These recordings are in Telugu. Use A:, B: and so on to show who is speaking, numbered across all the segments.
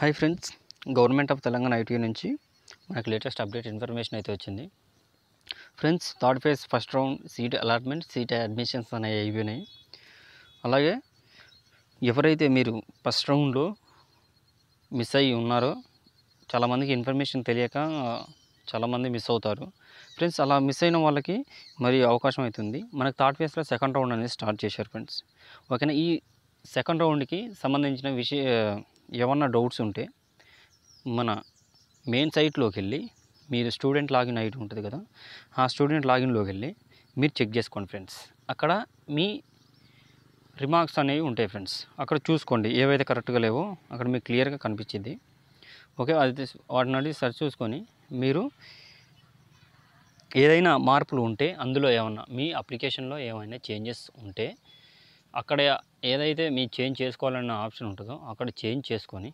A: hi friends government of Telangana IT నుంచి మనకు లేటెస్ట్ అప్డేట్ ఇన్ఫర్మేషన్ అయితే వచ్చింది friends third phase first round seat allotment seat admissions అనేవి అయిపోయినాయి అలాగే ఎవరైతే మీరు ఫస్ట్ రౌండ్లో మిస్ అయ్యి ఉన్నారో చాలామందికి ఇన్ఫర్మేషన్ తెలియక చాలామంది మిస్ అవుతారు ఫ్రెండ్స్ అలా మిస్ అయిన వాళ్ళకి మరి అవకాశం అవుతుంది మనకు థర్డ్ ఫేజ్లో సెకండ్ రౌండ్ అనేది స్టార్ట్ చేశారు ఫ్రెండ్స్ ఓకేనా ఈ సెకండ్ రౌండ్కి సంబంధించిన విషయ ఏమన్నా డౌట్స్ ఉంటే మన మెయిన్ సైట్లోకి వెళ్ళి మీరు స్టూడెంట్ లాగిన్ ఐడి ఉంటుంది కదా ఆ స్టూడెంట్ లాగిన్లోకి వెళ్ళి మీరు చెక్ చేసుకోండి ఫ్రెండ్స్ అక్కడ మీ రిమార్క్స్ అనేవి ఉంటాయి ఫ్రెండ్స్ అక్కడ చూసుకోండి ఏవైతే కరెక్ట్గా లేవో అక్కడ మీకు క్లియర్గా కనిపించింది ఓకే అది వాటిని సరి చూసుకొని మీరు ఏదైనా మార్పులు ఉంటే అందులో ఏమన్నా మీ అప్లికేషన్లో ఏమైనా చేంజెస్ ఉంటే అక్కడ ఏదైతే మీ చేంజ్ చేసుకోవాలన్న ఆప్షన్ ఉంటుందో అక్కడ చేంజ్ చేసుకొని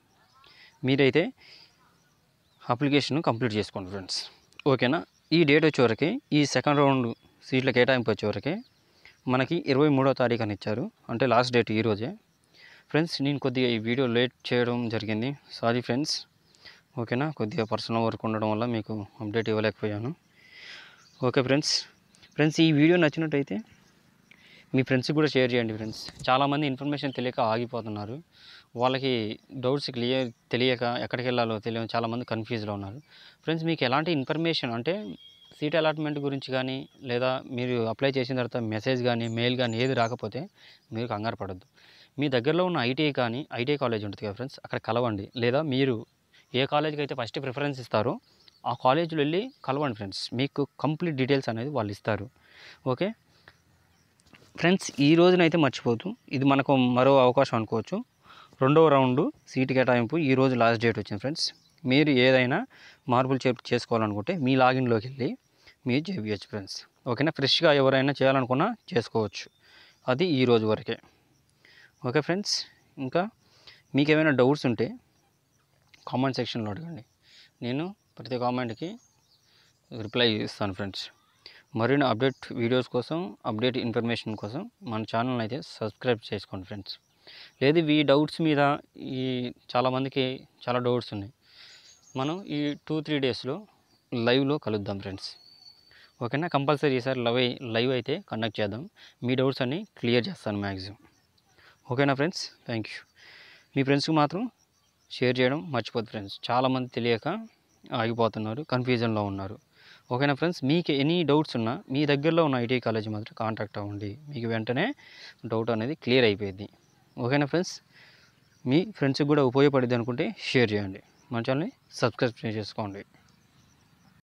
A: మీరైతే అప్లికేషన్ కంప్లీట్ చేసుకోండి ఫ్రెండ్స్ ఓకేనా ఈ డేట్ వచ్చేవరకే ఈ సెకండ్ రౌండ్ సీట్ల కేటాయింపు వరకే మనకి ఇరవై మూడో తారీఖు అని ఇచ్చారు అంటే లాస్ట్ డేట్ ఈరోజే ఫ్రెండ్స్ నేను కొద్దిగా ఈ వీడియో లేట్ చేయడం జరిగింది సారీ ఫ్రెండ్స్ ఓకేనా కొద్దిగా పర్సనల్ వర్క్ ఉండడం వల్ల మీకు అప్డేట్ ఇవ్వలేకపోయాను ఓకే ఫ్రెండ్స్ ఫ్రెండ్స్ ఈ వీడియో నచ్చినట్టయితే మీ ఫ్రెండ్స్కి కూడా షేర్ చేయండి ఫ్రెండ్స్ చాలామంది ఇన్ఫర్మేషన్ తెలియక ఆగిపోతున్నారు వాళ్ళకి డౌట్స్ క్లియర్ తెలియక ఎక్కడికి వెళ్ళాలో తెలియని చాలామంది కన్ఫ్యూజ్లో ఉన్నారు ఫ్రెండ్స్ మీకు ఎలాంటి ఇన్ఫర్మేషన్ అంటే సీట్ అలాట్మెంట్ గురించి కానీ లేదా మీరు అప్లై చేసిన తర్వాత మెసేజ్ కానీ మెయిల్ కానీ ఏది రాకపోతే మీరు కంగారు పడద్దు మీ దగ్గరలో ఉన్న ఐటీఐ కానీ ఐటీఐ కాలేజ్ ఉంటుంది కదా ఫ్రెండ్స్ అక్కడ కలవండి లేదా మీరు ఏ కాలేజ్కి అయితే ఫస్ట్ ప్రిఫరెన్స్ ఇస్తారో ఆ కాలేజీలో వెళ్ళి కలవండి ఫ్రెండ్స్ మీకు కంప్లీట్ డీటెయిల్స్ అనేది వాళ్ళు ఇస్తారు ఓకే ఫ్రెండ్స్ ఈ రోజునైతే మర్చిపోదు ఇది మనకు మరో అవకాశం అనుకోవచ్చు రెండవ రౌండ్ సీటు కేటాయింపు ఈ రోజు లాస్ట్ డేట్ వచ్చింది ఫ్రెండ్స్ మీరు ఏదైనా మార్పులు చే చేసుకోవాలనుకుంటే మీ లాగిన్లోకి వెళ్ళి మీరు చేయవచ్చు ఫ్రెండ్స్ ఓకేనా ఫ్రెష్గా ఎవరైనా చేయాలనుకున్నా చేసుకోవచ్చు అది ఈ రోజు వరకే ఓకే ఫ్రెండ్స్ ఇంకా మీకు ఏమైనా డౌట్స్ ఉంటే కామెంట్ సెక్షన్లో అడగండి నేను ప్రతి కామెంట్కి రిప్లై ఇస్తాను ఫ్రెండ్స్ మరిన్ని అప్డేట్ వీడియోస్ కోసం అప్డేట్ ఇన్ఫర్మేషన్ కోసం మన ఛానల్ అయితే సబ్స్క్రైబ్ చేసుకోండి ఫ్రెండ్స్ లేదు ఈ డౌట్స్ మీద ఈ చాలామందికి చాలా డౌట్స్ ఉన్నాయి మనం ఈ టూ త్రీ డేస్లో లైవ్లో కలుద్దాం ఫ్రెండ్స్ ఓకేనా కంపల్సరీ ఈసారి లవ్ లైవ్ అయితే కండక్ట్ చేద్దాం మీ డౌట్స్ అన్నీ క్లియర్ చేస్తాను మ్యాక్సిమం ఓకేనా ఫ్రెండ్స్ థ్యాంక్ యూ మీ ఫ్రెండ్స్కి మాత్రం షేర్ చేయడం మర్చిపోద్దు ఫ్రెండ్స్ చాలామంది తెలియక ఆగిపోతున్నారు కన్ఫ్యూజన్లో ఉన్నారు ఓకేనా ఫ్రెండ్స్ మీకు ఎనీ డౌట్స్ ఉన్నా మీ దగ్గరలో ఉన్న ఐటీ కాలేజ్ మాత్రం కాంటాక్ట్ అవ్వండి మీకు వెంటనే డౌట్ అనేది క్లియర్ అయిపోయింది ఓకేనా ఫ్రెండ్స్ మీ ఫ్రెండ్స్కి కూడా ఉపయోగపడింది అనుకుంటే షేర్ చేయండి మన ఛానల్ని సబ్స్క్రైబ్ చేసుకోండి